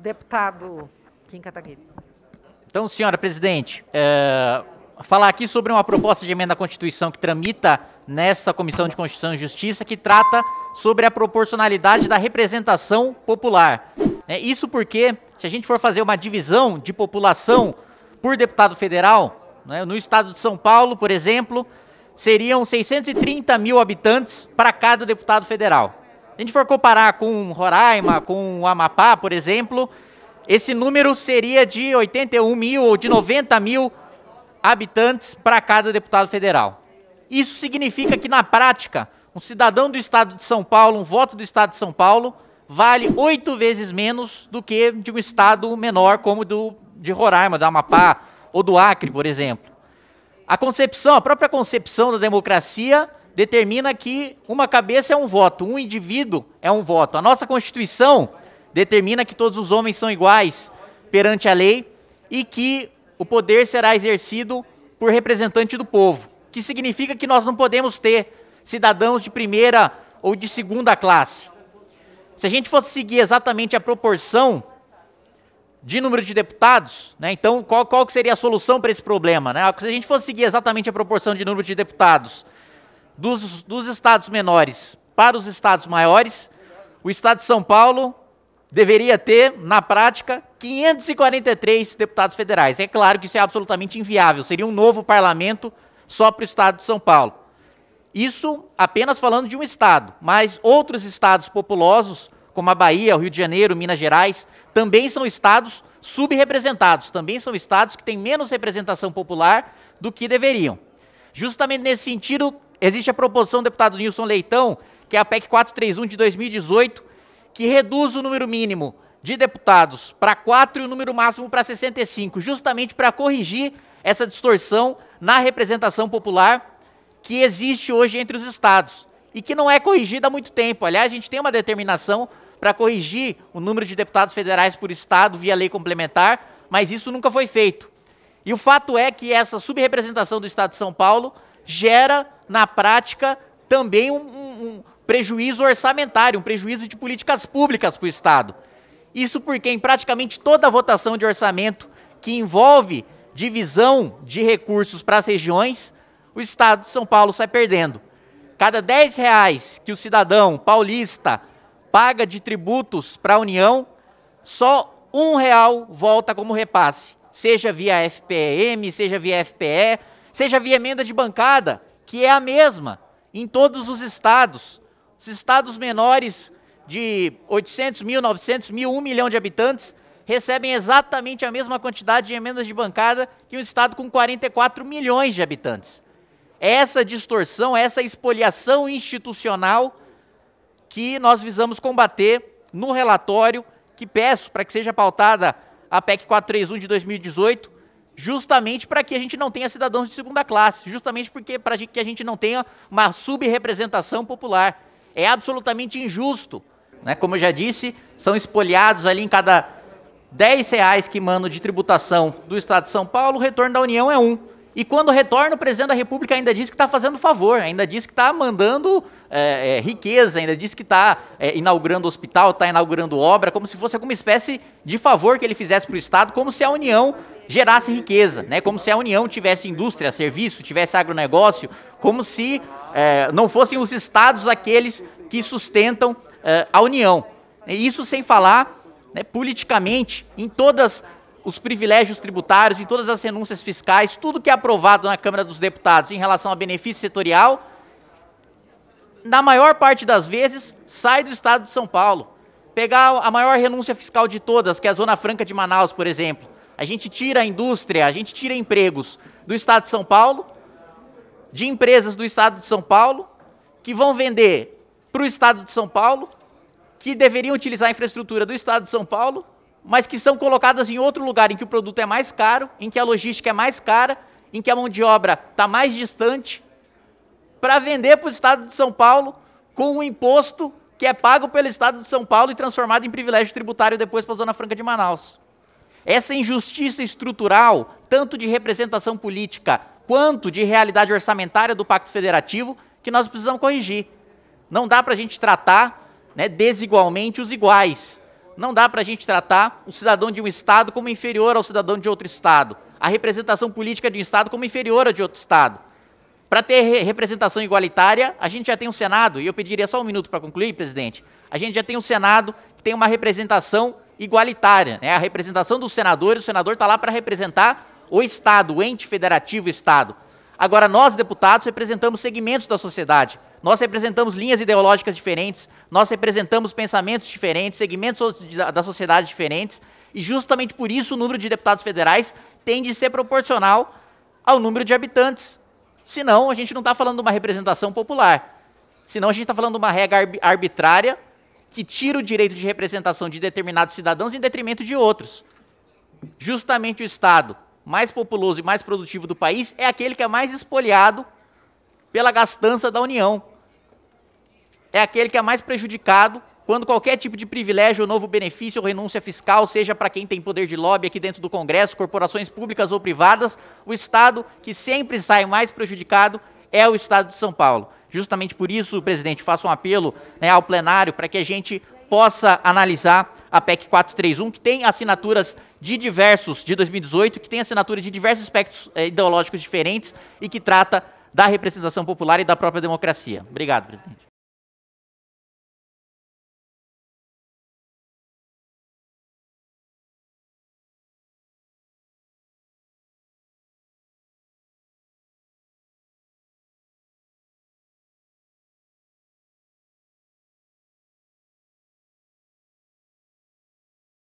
Deputado Kim Kataguiri. Então, senhora presidente, é, falar aqui sobre uma proposta de emenda à Constituição que tramita nessa Comissão de Constituição e Justiça, que trata sobre a proporcionalidade da representação popular. É, isso porque, se a gente for fazer uma divisão de população por deputado federal, né, no estado de São Paulo, por exemplo, seriam 630 mil habitantes para cada deputado federal a gente for comparar com Roraima, com o Amapá, por exemplo, esse número seria de 81 mil ou de 90 mil habitantes para cada deputado federal. Isso significa que, na prática, um cidadão do estado de São Paulo, um voto do estado de São Paulo, vale oito vezes menos do que de um estado menor como do de Roraima, do Amapá ou do Acre, por exemplo. A concepção, a própria concepção da democracia determina que uma cabeça é um voto, um indivíduo é um voto. A nossa Constituição determina que todos os homens são iguais perante a lei e que o poder será exercido por representante do povo, que significa que nós não podemos ter cidadãos de primeira ou de segunda classe. Se a gente fosse seguir exatamente a proporção de número de deputados, né, então qual, qual seria a solução para esse problema? Né? Se a gente fosse seguir exatamente a proporção de número de deputados dos, dos estados menores para os estados maiores, o estado de São Paulo deveria ter, na prática, 543 deputados federais. É claro que isso é absolutamente inviável, seria um novo parlamento só para o estado de São Paulo. Isso apenas falando de um estado, mas outros estados populosos, como a Bahia, o Rio de Janeiro, Minas Gerais, também são estados subrepresentados, também são estados que têm menos representação popular do que deveriam. Justamente nesse sentido, Existe a proposição do deputado Nilson Leitão, que é a PEC 431 de 2018, que reduz o número mínimo de deputados para 4 e o número máximo para 65, justamente para corrigir essa distorção na representação popular que existe hoje entre os estados e que não é corrigida há muito tempo. Aliás, a gente tem uma determinação para corrigir o número de deputados federais por estado via lei complementar, mas isso nunca foi feito. E o fato é que essa subrepresentação do estado de São Paulo gera na prática, também um, um prejuízo orçamentário, um prejuízo de políticas públicas para o Estado. Isso porque em praticamente toda a votação de orçamento que envolve divisão de recursos para as regiões, o Estado de São Paulo sai perdendo. Cada 10 reais que o cidadão paulista paga de tributos para a União, só um real volta como repasse, seja via FPM, seja via FPE, seja via emenda de bancada, que é a mesma em todos os estados. Os estados menores de 800 mil, 900 mil, 1 milhão de habitantes recebem exatamente a mesma quantidade de emendas de bancada que um estado com 44 milhões de habitantes. Essa distorção, essa espoliação institucional que nós visamos combater no relatório que peço para que seja pautada a PEC 431 de 2018, justamente para que a gente não tenha cidadãos de segunda classe, justamente porque para que a gente não tenha uma subrepresentação popular. É absolutamente injusto. Né? Como eu já disse, são espolhados ali em cada 10 reais que mano de tributação do Estado de São Paulo, o retorno da União é um. E quando retorna, o presidente da República ainda diz que está fazendo favor, ainda diz que está mandando é, é, riqueza, ainda diz que está é, inaugurando hospital, está inaugurando obra, como se fosse alguma espécie de favor que ele fizesse para o Estado, como se a União gerasse riqueza, né? Como se a União tivesse indústria, serviço, tivesse agronegócio, como se é, não fossem os estados aqueles que sustentam é, a União. Isso sem falar né, politicamente em todos os privilégios tributários, em todas as renúncias fiscais, tudo que é aprovado na Câmara dos Deputados em relação a benefício setorial, na maior parte das vezes, sai do estado de São Paulo. Pegar a maior renúncia fiscal de todas, que é a Zona Franca de Manaus, por exemplo a gente tira a indústria, a gente tira empregos do estado de São Paulo, de empresas do estado de São Paulo, que vão vender para o estado de São Paulo, que deveriam utilizar a infraestrutura do estado de São Paulo, mas que são colocadas em outro lugar em que o produto é mais caro, em que a logística é mais cara, em que a mão de obra está mais distante, para vender para o estado de São Paulo com um imposto que é pago pelo estado de São Paulo e transformado em privilégio tributário depois para a Zona Franca de Manaus. Essa injustiça estrutural, tanto de representação política quanto de realidade orçamentária do Pacto Federativo, que nós precisamos corrigir. Não dá para a gente tratar né, desigualmente os iguais. Não dá para a gente tratar o cidadão de um Estado como inferior ao cidadão de outro Estado. A representação política de um Estado como inferior a de outro Estado. Para ter re representação igualitária, a gente já tem o um Senado, e eu pediria só um minuto para concluir, presidente. A gente já tem o um Senado que tem uma representação igualitária. é A representação dos senadores, o senador está lá para representar o Estado, o ente federativo Estado. Agora, nós, deputados, representamos segmentos da sociedade. Nós representamos linhas ideológicas diferentes, nós representamos pensamentos diferentes, segmentos da sociedade diferentes, e justamente por isso o número de deputados federais tem de ser proporcional ao número de habitantes. Senão, a gente não está falando de uma representação popular. Senão, a gente está falando de uma regra arbitrária que tira o direito de representação de determinados cidadãos em detrimento de outros. Justamente o Estado mais populoso e mais produtivo do país é aquele que é mais espoliado pela gastança da União. É aquele que é mais prejudicado quando qualquer tipo de privilégio, novo benefício ou renúncia fiscal, seja para quem tem poder de lobby aqui dentro do Congresso, corporações públicas ou privadas, o Estado que sempre sai mais prejudicado é o Estado de São Paulo. Justamente por isso, presidente, faço um apelo né, ao plenário para que a gente possa analisar a PEC 431, que tem assinaturas de diversos, de 2018, que tem assinatura de diversos aspectos eh, ideológicos diferentes e que trata da representação popular e da própria democracia. Obrigado, presidente.